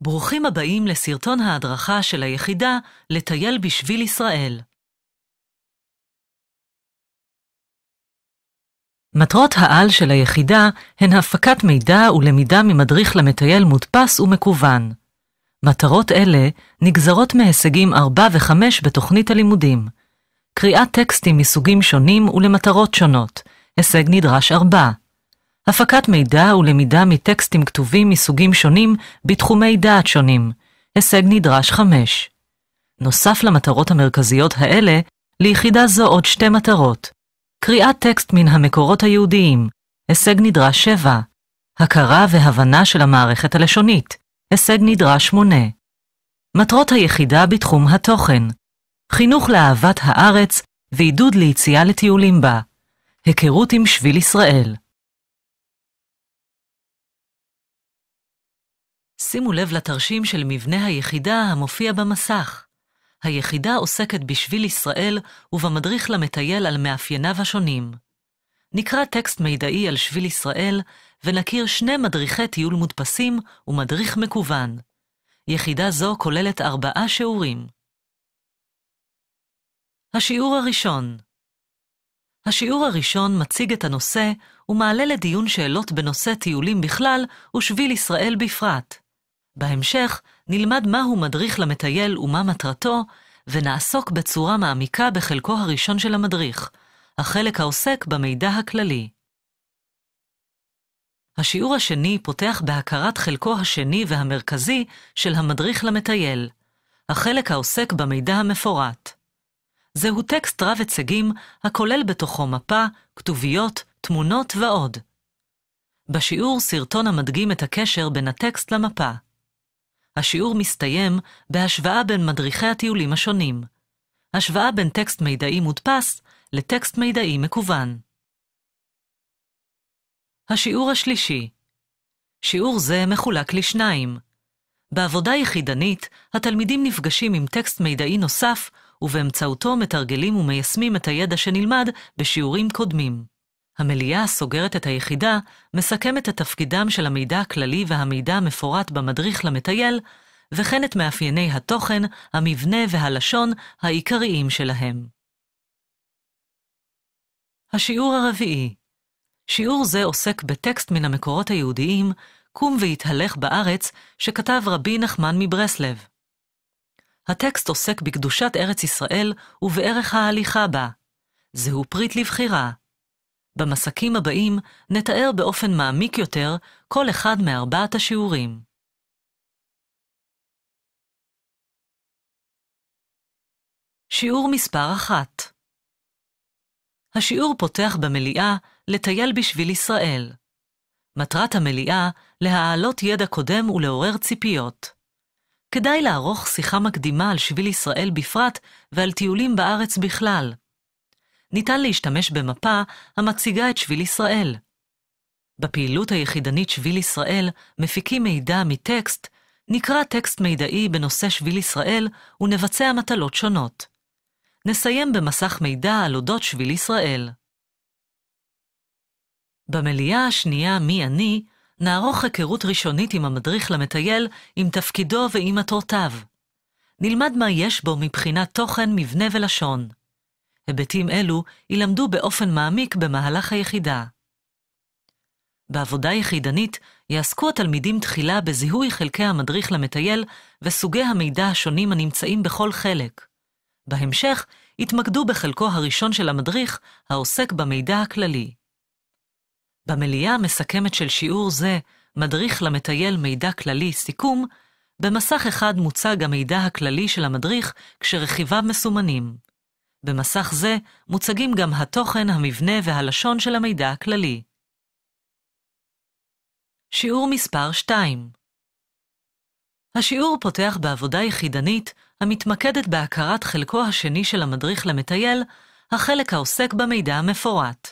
ברוכים הבאים לסרטון ההדרכה של היחידה לטייל בשביל ישראל. מטרות העל של היחידה הן הפקת מידע ולמידה ממדריך למטייל מודפס ומקוון. מטרות אלה נגזרות מהישגים 4 ו-5 בתוכנית הלימודים. קריאת טקסטים מסוגים שונים ולמטרות שונות, הישג נדרש 4. הפקת מידע ולמידה מטקסטים כתובים מסוגים שונים בתחומי דעת שונים. הישג נדרש 5. נוסף למטרות המרכזיות האלה, ליחידה זו עוד שתי מטרות. קריאת טקסט מן המקורות היהודיים, הישג נדרש 7. הכרה והבנה של המערכת הלשונית, הישג נדרש 8. מטרות היחידה בתחום התוכן, חינוך לאהבת הארץ ועידוד ליציאה לטיולים בה, היכרות עם שביל ישראל. שימו לב לתרשים של מבנה היחידה המופיע במסך. היחידה עוסקת בשביל ישראל ובמדריך למטייל על מאפייניו השונים. נקרא טקסט מידעי על שביל ישראל ונכיר שני מדריכי טיול מודפסים ומדריך מקוון. יחידה זו כוללת ארבעה שיעורים. השיעור הראשון השיעור הראשון מציג את הנושא ומעלה לדיון שאלות בנושא טיולים בכלל ושביל ישראל בפרט. בהמשך נלמד מהו מדריך למטייל ומה מטרתו, ונעסוק בצורה מעמיקה בחלקו הראשון של המדריך, החלק העוסק במידע הכללי. השיעור השני פותח בהכרת חלקו השני והמרכזי של המדריך למטייל, החלק העוסק במידע המפורט. זהו טקסט רב-היצגים הכולל בתוכו מפה, כתוביות, תמונות ועוד. בשיעור סרטון המדגים את הקשר בין הטקסט למפה. השיעור מסתיים בהשוואה בין מדריכי הטיולים השונים. השוואה בין טקסט מידעי מודפס לטקסט מידעי מקוון. השיעור השלישי שיעור זה מחולק לשניים. בעבודה יחידנית, התלמידים נפגשים עם טקסט מידעי נוסף, ובאמצעותו מתרגלים ומיישמים את הידע שנלמד בשיעורים קודמים. המליאה הסוגרת את היחידה מסכמת את תפקידם של המידע הכללי והמידע המפורט במדריך למטייל, וכן את מאפייני התוכן, המבנה והלשון העיקריים שלהם. השיעור הרביעי שיעור זה עוסק בטקסט מן המקורות היהודיים, קום והתהלך בארץ, שכתב רבי נחמן מברסלב. הטקסט עוסק בקדושת ארץ ישראל ובערך ההליכה בה. זהו פריט לבחירה, במסקים הבאים נתאר באופן מעמיק יותר כל אחד מארבעת השיעורים. שיעור מספר אחת השיעור פותח במליאה לטייל בשביל ישראל. מטרת המליאה להעלות ידע קודם ולעורר ציפיות. כדאי לערוך שיחה מקדימה על שביל ישראל בפרט ועל טיולים בארץ בכלל. ניתן להשתמש במפה המציגה את שביל ישראל. בפעילות היחידנית שביל ישראל מפיקים מידע מטקסט, נקרא טקסט מידעי בנושא שביל ישראל ונבצע מטלות שונות. נסיים במסך מידע על אודות שביל ישראל. במליאה השנייה "מי אני" נערוך היכרות ראשונית עם המדריך למטייל, עם תפקידו ועם מטרותיו. נלמד מה יש בו מבחינת תוכן, מבנה ולשון. היבטים אלו יילמדו באופן מעמיק במהלך היחידה. בעבודה יחידנית יעסקו התלמידים תחילה בזיהוי חלקי המדריך למטייל וסוגי המידע השונים הנמצאים בכל חלק. בהמשך יתמקדו בחלקו הראשון של המדריך העוסק במידע הכללי. במליאה המסכמת של שיעור זה, מדריך למטייל מידע כללי סיכום, במסך אחד מוצג המידע הכללי של המדריך כשרכיביו מסומנים. במסך זה מוצגים גם התוכן, המבנה והלשון של המידע הכללי. שיעור מספר 2 השיעור פותח בעבודה יחידנית המתמקדת בהכרת חלקו השני של המדריך למטייל, החלק העוסק במידע המפורט.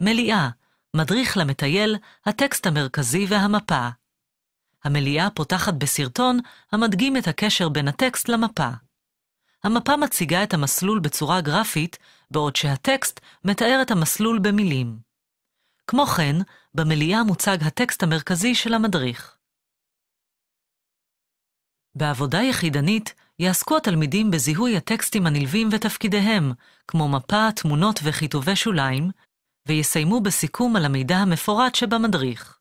מליאה, מדריך למטייל, הטקסט המרכזי והמפה. המליאה פותחת בסרטון המדגים את הקשר בין הטקסט למפה. המפה מציגה את המסלול בצורה גרפית, בעוד שהטקסט מתאר את המסלול במילים. כמו כן, במליאה מוצג הטקסט המרכזי של המדריך. בעבודה יחידנית יעסקו התלמידים בזיהוי הטקסטים הנלווים ותפקידיהם, כמו מפה, תמונות וכיתובי שוליים, ויסיימו בסיכום על המידע המפורט שבמדריך.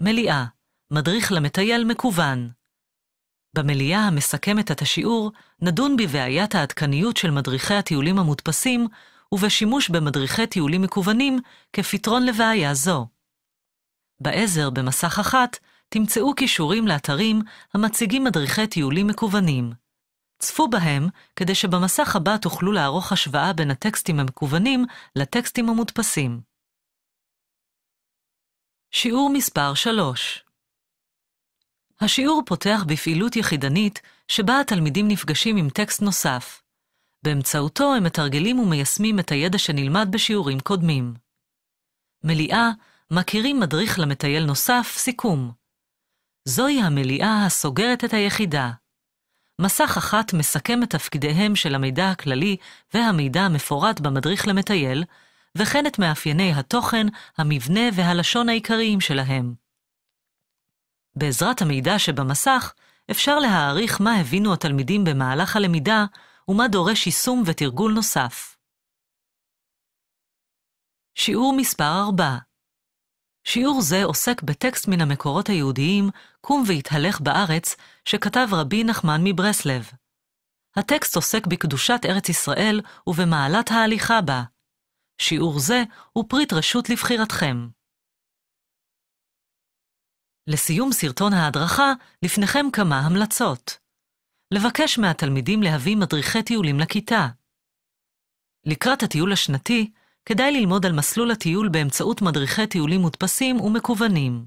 מליאה, מדריך למטייל מקוון, במליאה המסכמת את השיעור, נדון בבעיית העדכניות של מדריכי הטיולים המודפסים ובשימוש במדריכי טיולים מקוונים כפתרון לבעיה זו. בעזר במסך אחת תמצאו קישורים לאתרים המציגים מדריכי טיולים מקוונים. צפו בהם כדי שבמסך הבא תוכלו לערוך השוואה בין הטקסטים המקוונים לטקסטים המודפסים. שיעור מספר 3 השיעור פותח בפעילות יחידנית שבה התלמידים נפגשים עם טקסט נוסף. באמצעותו הם מתרגלים ומיישמים את הידע שנלמד בשיעורים קודמים. מליאה, מכירים מדריך למטייל נוסף, סיכום. זוהי המליאה הסוגרת את היחידה. מסך אחת מסכם את תפקידיהם של המידע הכללי והמידע המפורט במדריך למטייל, וכן את מאפייני התוכן, המבנה והלשון העיקריים שלהם. בעזרת המידע שבמסך, אפשר להעריך מה הבינו התלמידים במהלך הלמידה ומה דורש יישום ותרגול נוסף. שיעור מספר 4 שיעור זה עוסק בטקסט מן המקורות היהודיים, קום והתהלך בארץ, שכתב רבי נחמן מברסלב. הטקסט עוסק בקדושת ארץ ישראל ובמעלת ההליכה בה. שיעור זה הוא פריט רשות לבחירתכם. לסיום סרטון ההדרכה, לפניכם כמה המלצות. לבקש מהתלמידים להביא מדריכי טיולים לכיתה. לקראת הטיול השנתי, כדאי ללמוד על מסלול הטיול באמצעות מדריכי טיולים מודפסים ומקוונים.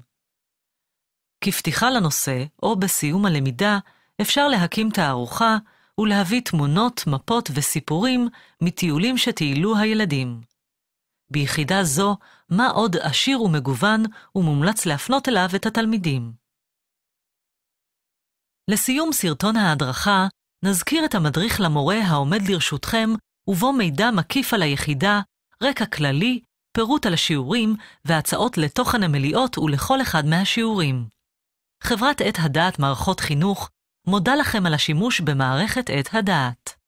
כפתיחה לנושא, או בסיום הלמידה, אפשר להקים תערוכה ולהביא תמונות, מפות וסיפורים מטיולים שטיילו הילדים. ביחידה זו, מה עוד עשיר ומגוון, ומומלץ להפנות אליו את התלמידים. לסיום סרטון ההדרכה, נזכיר את המדריך למורה העומד לרשותכם, ובו מידע מקיף על היחידה, רקע כללי, פירוט על השיעורים והצעות לתוכן המליאות ולכל אחד מהשיעורים. חברת עת הדעת מערכות חינוך מודה לכם על השימוש במערכת עת הדעת.